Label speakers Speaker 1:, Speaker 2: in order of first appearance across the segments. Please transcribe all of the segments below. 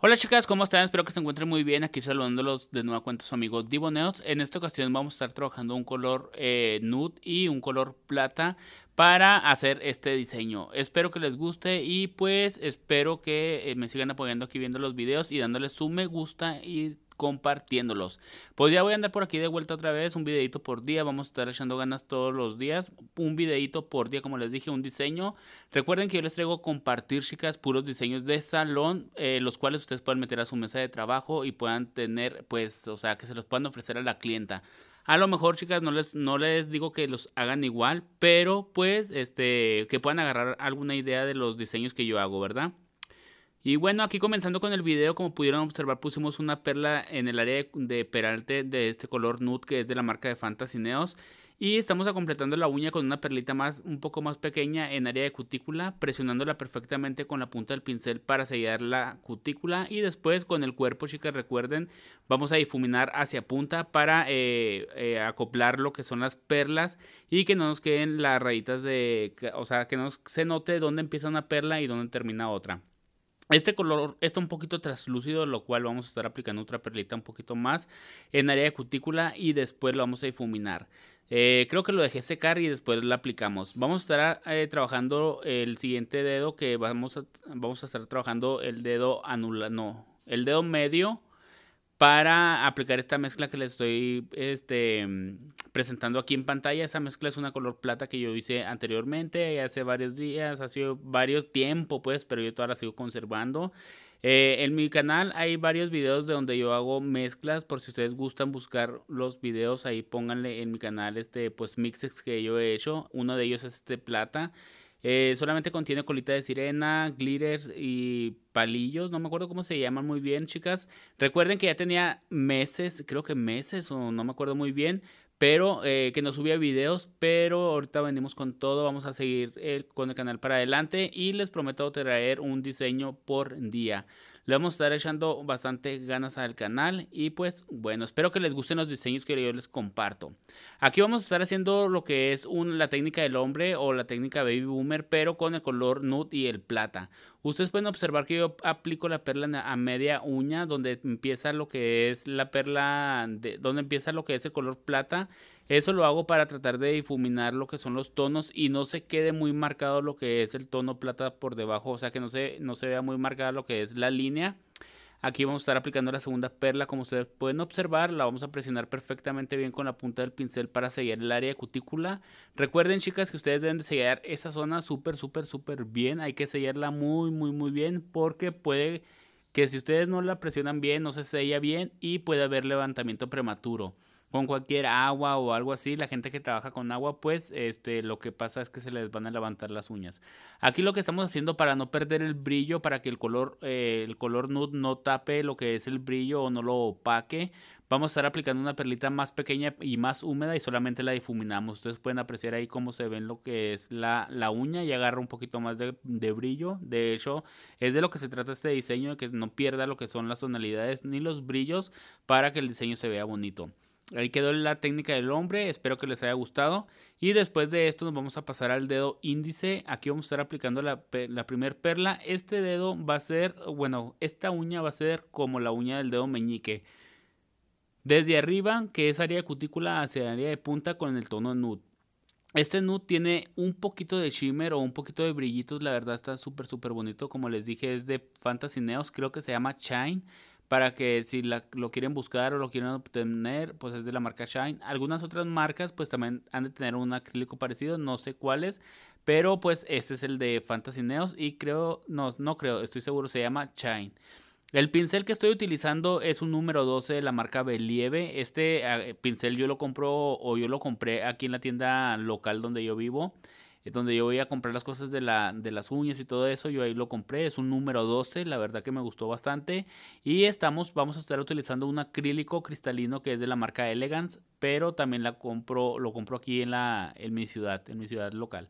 Speaker 1: Hola chicas, ¿cómo están? Espero que se encuentren muy bien. Aquí saludándolos de nueva cuenta su amigo Divoneos. En esta ocasión vamos a estar trabajando un color eh, nude y un color plata para hacer este diseño. Espero que les guste y pues espero que eh, me sigan apoyando aquí viendo los videos y dándoles su me gusta y compartiéndolos. Pues ya voy a andar por aquí de vuelta otra vez, un videito por día, vamos a estar echando ganas todos los días, un videito por día, como les dije, un diseño. Recuerden que yo les traigo compartir, chicas, puros diseños de salón, eh, los cuales ustedes pueden meter a su mesa de trabajo y puedan tener, pues, o sea, que se los puedan ofrecer a la clienta. A lo mejor, chicas, no les, no les digo que los hagan igual, pero pues, este, que puedan agarrar alguna idea de los diseños que yo hago, ¿verdad? Y bueno, aquí comenzando con el video, como pudieron observar, pusimos una perla en el área de, peralte de este color nude que es de la marca de Fantasy Neos. Y estamos completando la uña con una perlita más, un poco más pequeña en área de cutícula, presionándola perfectamente con la punta del pincel para sellar la cutícula. Y después con el cuerpo, chicas, recuerden, vamos a difuminar hacia punta para eh, eh, acoplar lo que son las perlas y que no nos queden las rayitas de, o sea, que no se note dónde empieza una perla y dónde termina otra. Este color está un poquito translúcido, lo cual vamos a estar aplicando otra perlita un poquito más en área de cutícula y después lo vamos a difuminar. Eh, creo que lo dejé secar y después lo aplicamos. Vamos a estar eh, trabajando el siguiente dedo que vamos a, vamos a estar trabajando el dedo anular, no, el dedo medio para aplicar esta mezcla que les estoy este, presentando aquí en pantalla. Esa mezcla es una color plata que yo hice anteriormente, hace varios días, hace varios tiempo, pues, pero yo todavía sigo conservando. Eh, en mi canal hay varios videos de donde yo hago mezclas. Por si ustedes gustan buscar los videos, ahí pónganle en mi canal este pues mixes que yo he hecho. Uno de ellos es este plata. Eh, solamente contiene colita de sirena, glitters y palillos. No me acuerdo cómo se llaman muy bien, chicas. Recuerden que ya tenía meses, creo que meses o no me acuerdo muy bien pero eh, que no subía videos, pero ahorita venimos con todo, vamos a seguir eh, con el canal para adelante y les prometo traer un diseño por día. Le vamos a estar echando bastante ganas al canal y pues bueno, espero que les gusten los diseños que yo les comparto. Aquí vamos a estar haciendo lo que es la técnica del hombre o la técnica baby boomer, pero con el color nude y el plata. Ustedes pueden observar que yo aplico la perla a media uña, donde empieza lo que es la perla, donde empieza lo que es el color plata. Eso lo hago para tratar de difuminar lo que son los tonos y no se quede muy marcado lo que es el tono plata por debajo, o sea que no se, no se vea muy marcada lo que es la línea. Aquí vamos a estar aplicando la segunda perla, como ustedes pueden observar, la vamos a presionar perfectamente bien con la punta del pincel para sellar el área de cutícula. Recuerden chicas que ustedes deben de sellar esa zona súper, súper, súper bien, hay que sellarla muy, muy, muy bien porque puede que si ustedes no la presionan bien, no se sella bien y puede haber levantamiento prematuro con cualquier agua o algo así, la gente que trabaja con agua, pues este, lo que pasa es que se les van a levantar las uñas. Aquí lo que estamos haciendo para no perder el brillo, para que el color, eh, el color nude no tape lo que es el brillo o no lo opaque, vamos a estar aplicando una perlita más pequeña y más húmeda y solamente la difuminamos. Ustedes pueden apreciar ahí cómo se ven lo que es la, uña y agarra un poquito más de, brillo. De hecho, es de lo que se trata este diseño, que no pierda lo que son las tonalidades ni los brillos para que el diseño se vea bonito. Ahí quedó la técnica del hombre, espero que les haya gustado. Y después de esto nos vamos a pasar al dedo índice. Aquí vamos a estar aplicando la, primera primer perla. Este dedo va a ser, bueno, esta uña va a ser como la uña del dedo meñique. Desde arriba, que es área de cutícula, hacia área de punta con el tono nude. Este nude tiene un poquito de shimmer o un poquito de brillitos, la verdad está súper súper bonito. Como les dije, es de Fantasy Neos, creo que se llama Shine para que si lo quieren buscar o lo quieren obtener, pues es de la marca Shine. Algunas otras marcas pues también han de tener un acrílico parecido, no sé cuáles, pero pues este es el de Fantasy Neos y creo, no, no creo, estoy seguro, se llama Shine. El pincel que estoy utilizando es un número 12 de la marca Believe. Este ah, pincel yo lo compro o yo lo compré aquí en la tienda local donde yo vivo es donde yo voy a comprar las cosas de, la, de las uñas y todo eso. Yo ahí lo compré, es un número 12, la verdad que me gustó bastante. Y estamos, vamos a estar utilizando un acrílico cristalino que es de la marca Elegance, pero también la compro, lo compro aquí en, la, en mi ciudad, en mi ciudad local.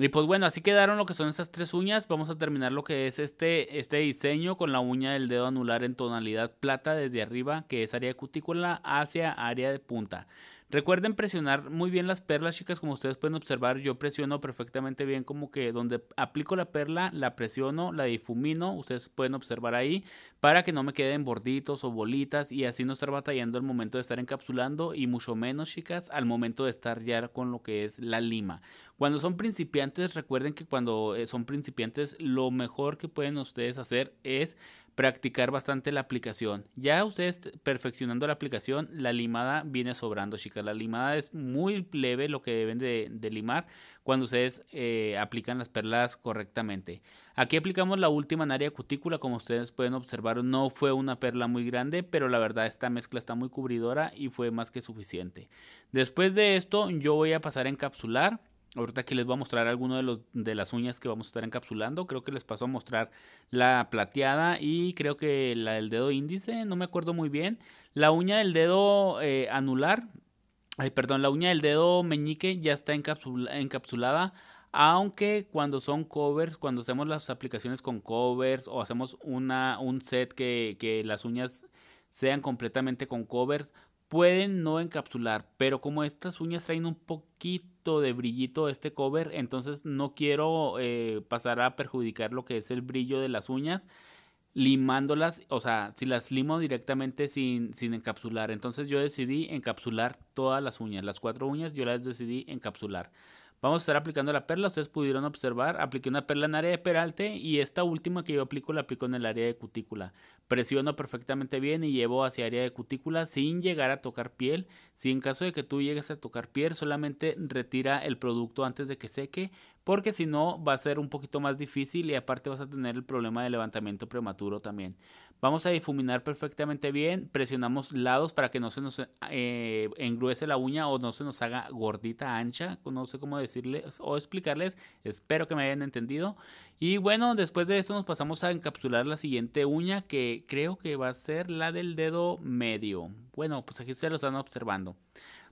Speaker 1: Y pues bueno, así quedaron lo que son estas tres uñas. Vamos a terminar lo que es este, este diseño con la uña del dedo anular en tonalidad plata desde arriba, que es área de cutícula, hacia área de punta. Recuerden presionar muy bien las perlas, chicas, como ustedes pueden observar, yo presiono perfectamente bien como que donde aplico la perla, la presiono, la difumino, ustedes pueden observar ahí, para que no me queden borditos o bolitas y así no estar batallando al momento de estar encapsulando y mucho menos, chicas, al momento de estar ya con lo que es la lima. Cuando son principiantes, recuerden que cuando eh, son principiantes, lo mejor que pueden ustedes hacer es practicar bastante la aplicación. Ya ustedes perfeccionando la aplicación, la limada viene sobrando, chicas. La limada es muy leve lo que deben de, limar cuando ustedes eh, aplican las perlas correctamente. Aquí aplicamos la última en área cutícula, como ustedes pueden observar, no fue una perla muy grande, pero la verdad esta mezcla está muy cubridora y fue más que suficiente. Después de esto yo voy a pasar a encapsular Ahorita aquí les voy a mostrar alguno de, los, de las uñas que vamos a estar encapsulando. Creo que les paso a mostrar la plateada y creo que la del dedo índice, no me acuerdo muy bien. La uña del dedo eh, anular, ay, perdón, la uña del dedo meñique ya está encapsulada. Aunque cuando son covers, cuando hacemos las aplicaciones con covers o hacemos una, un set que las uñas sean completamente con covers, pueden no encapsular. Pero como estas uñas traen un poquito de brillito este cover, entonces no quiero eh, pasar a perjudicar lo que es el brillo de las uñas limándolas, o sea, si las limo directamente sin, sin encapsular. Entonces yo decidí encapsular todas las uñas, las cuatro uñas yo las decidí encapsular. Vamos a estar aplicando la perla, ustedes pudieron observar, apliqué una perla en área de peralte y esta última que yo aplico la aplico en el área de cutícula. Presiono perfectamente bien y llevo hacia área de cutícula sin llegar a tocar piel. Si en caso de que tú llegues a tocar piel, solamente retira el producto antes de que seque porque si no va a ser un poquito más difícil y aparte vas a tener el problema de levantamiento prematuro también. Vamos a difuminar perfectamente bien, presionamos lados para que no se nos eh, eh, engruece la uña o no se nos haga gordita ancha, no sé cómo decirles o explicarles, espero que me hayan entendido. Y bueno, después de esto nos pasamos a encapsular la siguiente uña que creo que va a ser la del dedo medio. Bueno, pues aquí ustedes lo están observando.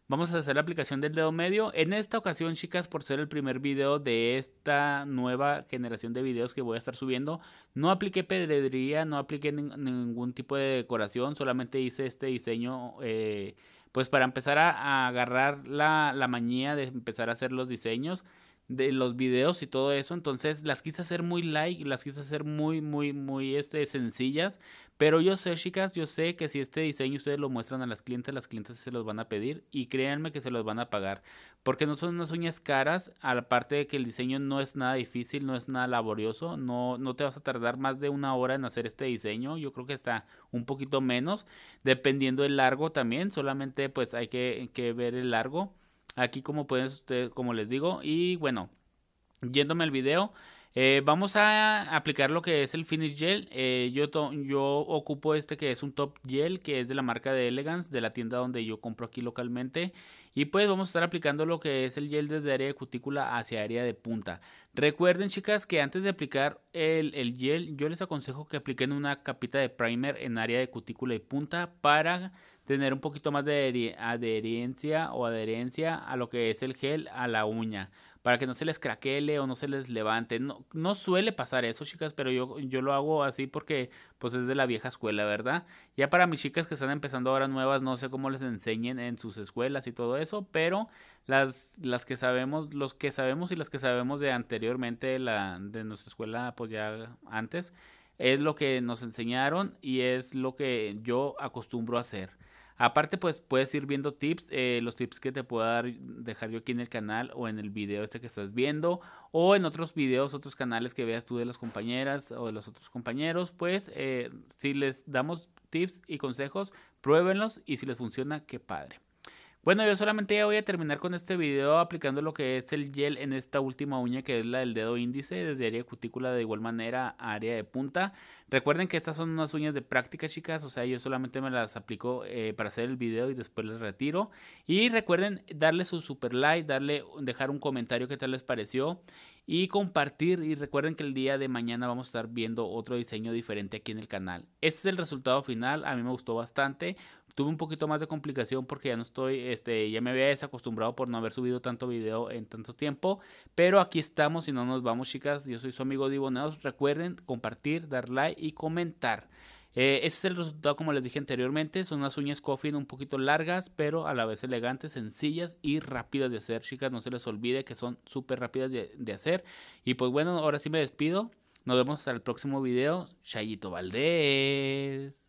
Speaker 1: Vamos a hacer la aplicación del dedo medio. En esta ocasión, chicas, por ser el primer video de esta nueva generación de videos que voy a estar subiendo, no apliqué pedrería, no apliqué ningún tipo de decoración, solamente hice este diseño, eh, pues para empezar a, agarrar la, la manía de empezar a hacer los diseños de los videos y todo eso. Entonces las quise hacer muy light, las quise hacer muy, muy, muy este, sencillas. Pero yo sé, chicas, yo sé que si este diseño ustedes lo muestran a las clientes, las clientes se los van a pedir y créanme que se los van a pagar. Porque no son unas uñas caras, aparte de que el diseño no es nada difícil, no es nada laborioso, no, no te vas a tardar más de una hora en hacer este diseño. Yo creo que está un poquito menos, dependiendo del largo también. Solamente pues hay que, que ver el largo aquí como pueden ustedes, como les digo. Y bueno, yéndome al video, eh, vamos a aplicar lo que es el Finish Gel. Eh, yo, yo ocupo este que es un Top Gel, que es de la marca de Elegance, de la tienda donde yo compro aquí localmente. Y pues vamos a estar aplicando lo que es el gel desde área de cutícula hacia área de punta. Recuerden chicas que antes de aplicar el, el gel, yo les aconsejo que apliquen una capita de primer en área de cutícula y punta para tener un poquito más de adherencia o adherencia a lo que es el gel a la uña para que no se les craquele o no se les levante. No, suele pasar eso, chicas, pero yo, yo lo hago así porque pues es de la vieja escuela, ¿verdad? Ya para mis chicas que están empezando ahora nuevas, no sé cómo les enseñen en sus escuelas y todo eso, pero las, las que sabemos, los que sabemos y las que sabemos de anteriormente la, de nuestra escuela, pues ya antes, es lo que nos enseñaron y es lo que yo acostumbro a hacer. Aparte, pues puedes ir viendo tips, eh, los tips que te pueda dar, dejar yo aquí en el canal o en el video este que estás viendo o en otros videos, otros canales que veas tú de las compañeras o de los otros compañeros, pues eh, si les damos tips y consejos, pruébenlos y si les funciona, qué padre. Bueno, yo solamente voy a terminar con este video aplicando lo que es el gel en esta última uña que es la del dedo índice, desde área cutícula de igual manera área de punta. Recuerden que estas son unas uñas de práctica, chicas, o sea, yo solamente me las aplico eh, para hacer el video y después les retiro. Y recuerden darle su super like, darle, dejar un comentario qué tal les pareció y compartir. Y recuerden que el día de mañana vamos a estar viendo otro diseño diferente aquí en el canal. Este es el resultado final, a mí me gustó bastante tuve un poquito más de complicación porque ya no estoy, este, ya me había desacostumbrado por no haber subido tanto video en tanto tiempo, pero aquí estamos y no nos vamos chicas, yo soy su amigo Diboneos, recuerden compartir, dar like y comentar. Eh, ese es el resultado, como les dije anteriormente. Son unas uñas coffin un poquito largas, pero a la vez elegantes, sencillas y rápidas de hacer. Chicas, no se les olvide que son súper rápidas de, de, hacer. Y pues bueno, ahora sí me despido. Nos vemos hasta el próximo video. Chayito Valdés.